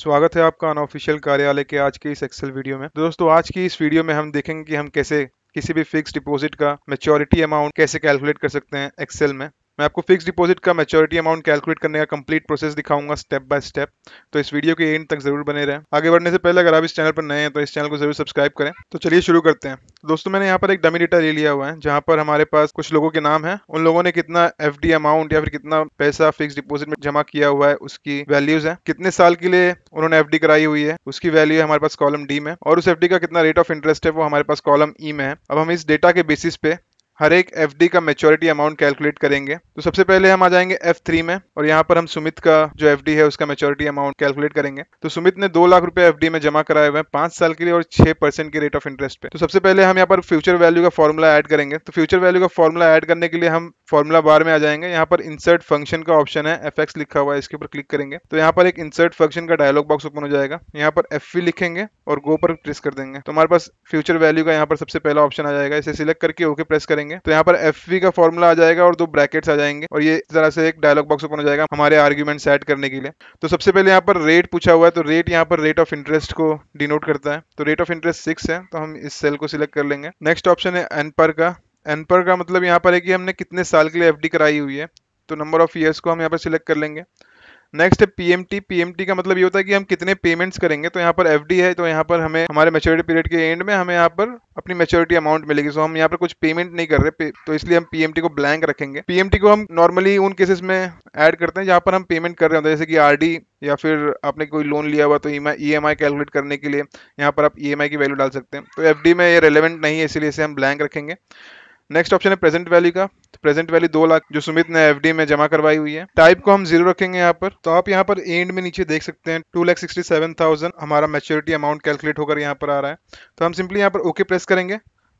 स्वागत है आपका अनऑफिशियल कार्यालय के आज के इस एक्सेल वीडियो में दोस्तों आज की इस वीडियो में हम देखेंगे कि हम कैसे किसी भी फिक्स डिपॉजिट का मेच्योरिटी अमाउंट कैसे कैलकुलेट कर सकते हैं एक्सेल में मैं आपको फिक्स डिपॉजिट का मेच्योरिटी अमाउंट कैलकुलेट करने का कंप्लीट प्रोसेस दिखाऊंगा स्टेप बाय स्टेप तो इस वीडियो के एंड तक जरूर बने रहें आगे बढ़ने से पहले अगर आप इस चैनल पर नए हैं तो इस चैनल को जरूर सब्सक्राइब करें तो चलिए शुरू करते हैं दोस्तों मैंने यहाँ पर एक डमी डेटा ले लिया हुआ है जहाँ पर हमारे पास कुछ लोगों के नाम है उन लोगों ने कितना एफ अमाउंट या फिर कितना पैसा फिक्स डिपोजिट में जमा किया हुआ है उसकी वैल्यूज है कितने साल के लिए उन्होंने एफ कराई हुई है उसकी वैल्यू है हमारे पास कॉलम डी में और उस एफ का कितना रेट ऑफ इंटरेस्ट है वो हमारे पास कॉलम ई e में है अब हम इस डेटा के बेसिस पे हर एक एफ का मेच्योरिटी अमाउंट कैलकुलेट करेंगे तो सबसे पहले हम आ जाएंगे एफ में और यहाँ पर हम सुमित का जो एफ है उसका मेच्योरिटी अमाउंट कैलकुलेट करेंगे तो सुमित ने दो लाख रुपए एफ में जमा कराए हुए हैं पांच साल के लिए और छह परसेंट के रेट ऑफ इंटरेस्ट पे तो सबसे पहले हम यहाँ पर फ्यूचर वैल्यू का फॉर्मूला एड करेंगे तो फ्यूचर वैल्यू का फॉर्मूला एड करने के लिए हम फॉर्मूला बार में आ जाएंगे यहाँ पर इंसर्ट फंक्शन का ऑप्शन है एफ लिखा हुआ है इसके ऊपर क्लिक करेंगे तो यहाँ पर एक इंसर्ट फंक्शन का डायलॉग बॉक्स ओपन हो जाएगा यहाँ पर एफ लिखेंगे और गो पर प्रेस कर देंगे तो हमारे पास फ्यूचर वैल्यू का यहाँ पर सबसे पहला ऑप्शन आ जाएगा इसे सिलेक्ट करके ओके प्रेस करेंगे करेंगे तो यहाँ पर एफ का फॉर्मूला आ जाएगा और दो ब्रैकेट्स आ जाएंगे और ये तरह से एक डायलॉग बॉक्स ओपन हो जाएगा हमारे आर्ग्यूमेंट सेट करने के लिए तो सबसे पहले यहाँ पर रेट पूछा हुआ है तो रेट यहाँ पर रेट ऑफ इंटरेस्ट को डिनोट करता है तो रेट ऑफ इंटरेस्ट सिक्स है तो हम इस सेल को सिलेक्ट कर लेंगे नेक्स्ट ऑप्शन है एन पर का एन पर का मतलब यहाँ पर है कि हमने कितने साल के लिए एफ कराई हुई है तो नंबर ऑफ ईयर्स को हम यहाँ पर सिलेक्ट कर लेंगे नेक्स्ट है पीएमटी पीएमटी का मतलब ये होता है कि हम कितने पेमेंट्स करेंगे तो यहाँ पर एफ है तो यहाँ पर हमें हमारे मेच्योरिटी पीरियड के एंड में हमें यहाँ पर अपनी मेच्योरिटी अमाउंट मिलेगी सो हम यहाँ पर कुछ पेमेंट नहीं कर रहे तो इसलिए हम पीएमटी को ब्लैंक रखेंगे पीएमटी को हम नॉर्मली उन केसेस में ऐड करते हैं जहाँ पर हम पेमेंट कर रहे होते हैं जैसे कि आर या फिर आपने कोई लोन लिया हुआ तो ई एम आई कैलकुलेट करने के लिए यहाँ पर आप ई e की वैल्यू डाल सकते हैं तो एफ में ये रेलिवेंट नहीं है इसलिए इसे हम ब्लैंक रखेंगे नेक्स्ट ऑप्शन है प्रेजेंट वैल्यू का प्रेजेंट वैल्यू दो लाख जो सुमित ने एफ में जमा करवाई हुई है टाइप को हम जीरो रखेंगे यहाँ पर तो आप यहाँ पर एंड में नीचे देख सकते हैं two lakh sixty seven thousand हमारा मेच्योरिटी अमाउंट कैलकुलेट होकर यहाँ पर आ रहा है तो हम सिंपली यहाँ पर ओके प्रेस करेंगे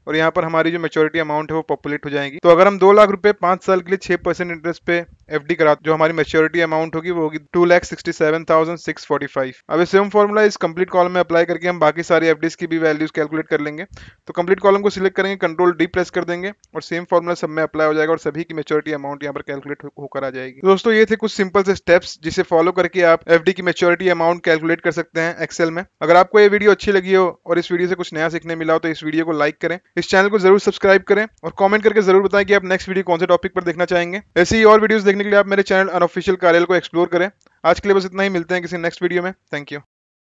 और यहाँ पर हमारी जो मेच्योरिटी अमाउंट है वो पॉपुलेट हो जाएगी तो अगर हम दो लाख रुपए पांच साल के लिए छह परसेंट इंटरेस्ट पे एफ डी करा जो हमारी मेच्योरिटी अमाउंट होगी वो होगी two lakh sixty seven thousand six forty five अब सेम फॉर्मूला इस कंप्लीट कॉलम में अप्लाई करके हम बाकी सारी एफ की भी वैल्यूज कैलकुलेट कर लेंगे तो कंप्लीट कॉलम को सिलेक्ट करेंगे कंट्रोल डी प्रेस कर देंगे और सेम फॉर्मूला सब में अप्लाई हो जाएगा और सभी की मेच्योरिटी अमाउंट यहाँ पर कैलकुलेट होकर आ जाएगी तो दोस्तों ये थे कुछ सिंपल से स्टेप्स जिसे फॉलो करके आप एफ की मेच्योरिटी अमाउंट कैलकुलेट कर सकते हैं एक्सेल में अगर आपको ये वीडियो अच्छी लगी हो और इस वीडियो से कुछ नया सीखने मिला हो तो इस वीडियो को लाइक करें इस चैनल को जरूर सब्सक्राइब करें और कमेंट करके जरूर बताएं कि आप नेक्स्ट वीडियो कौन से टॉपिक पर देखना चाहेंगे ऐसी ही और वीडियोस देखने के लिए आप मेरे चैनल अनऑफिशियल कार्यालय को एक्सप्लोर करें आज के लिए बस इतना ही मिलते हैं किसी नेक्स्ट वीडियो में थैंक यू